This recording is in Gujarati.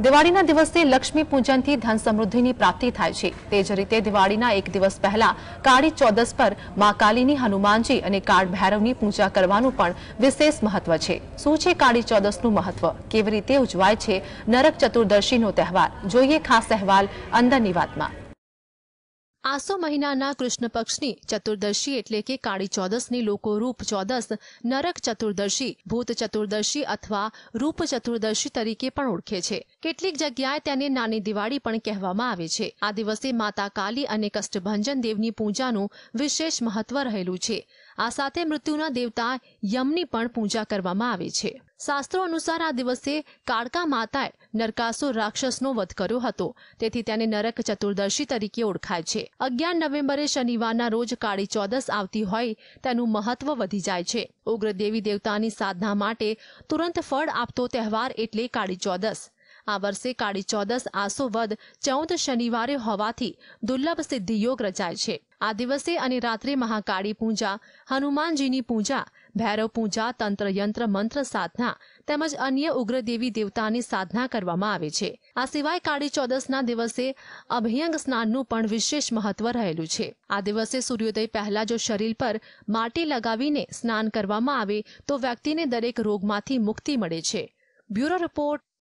દિવાળીના દિવસે લક્ષ્મી પૂજનથી ધન સમૃદ્ધિની પ્રાપ્તિ થાય છે તે જ રીતે દિવાળીના એક દિવસ પહેલા કાળી ચૌદસ પર મા કાલીની હનુમાનજી અને કાળ ભૈરવની પૂજા કરવાનું પણ વિશેષ મહત્વ છે શું છે કાળી ચૌદસનું મહત્વ કેવી રીતે ઉજવાય છે નરક ચતુર્દશીનો તહેવાર જોઈએ ખાસ અહેવાલ અંદરની વાતમાં આસો મહિનાના કૃષ્ણ પક્ષની ચતુર્દશી એટલે કે કાળી ચૌદસની લોકો રૂપ ચૌદસ નરક ચતુર્દશી ભૂત ચતુર્દશી અથવા રૂપ ચતુર્દશી તરીકે પણ ઓળખે છે કેટલીક જગ્યાએ તેને નાની દિવાળી પણ કહેવામાં આવે છે આ દિવસે માતા કાલી અને કષ્ટભંજન દેવની પૂજાનું વિશેષ મહત્વ રહેલું છે આ સાથે મૃત્યુના દેવતા યમની પણ પૂજા કરવામાં આવે છે શાસ્ત્રો અનુસાર આ દિવસે કાળકા માતાએ નરકાસુર રાક્ષસનો વધ કર્યો હતો તેથી તેને નરક ચતુર્દશી તરીકે ઓળખાય છે અગિયાર નવેમ્બરે શનિવારના રોજ કાળી ચોદસ આવતી હોય તેનું મહત્વ વધી જાય છે ઉગ્ર દેવી દેવતાની સાધના માટે તુરંત ફળ આપતો તહેવાર એટલે કાળી ચોદસ આ વર્ષે કાળી ચૌદસ આસો વધ ચૌદ શનિવારે હોવાથી દુર્લભ સિદ્ધિ યોગ રચાય છે આ દિવસે અને રાત્રે મહાકાળી પૂજા હનુમાનજીની પૂજા ભૈરવ પૂજા તંત્ર યંત્ર મંત્ર સાધના તેમજ અન્ય ઉગ્ર દેવી દેવતાની સાધના કરવામાં આવે છે આ સિવાય કાળી ચૌદસના દિવસે અભિયંગ સ્નાનનું પણ વિશેષ મહત્વ રહેલું છે આ દિવસે સૂર્યોદય પહેલા જો શરીર પર માટી લગાવીને સ્નાન કરવામાં આવે તો વ્યક્તિને દરેક રોગમાંથી મુક્તિ મળે છે બ્યુરો રિપોર્ટ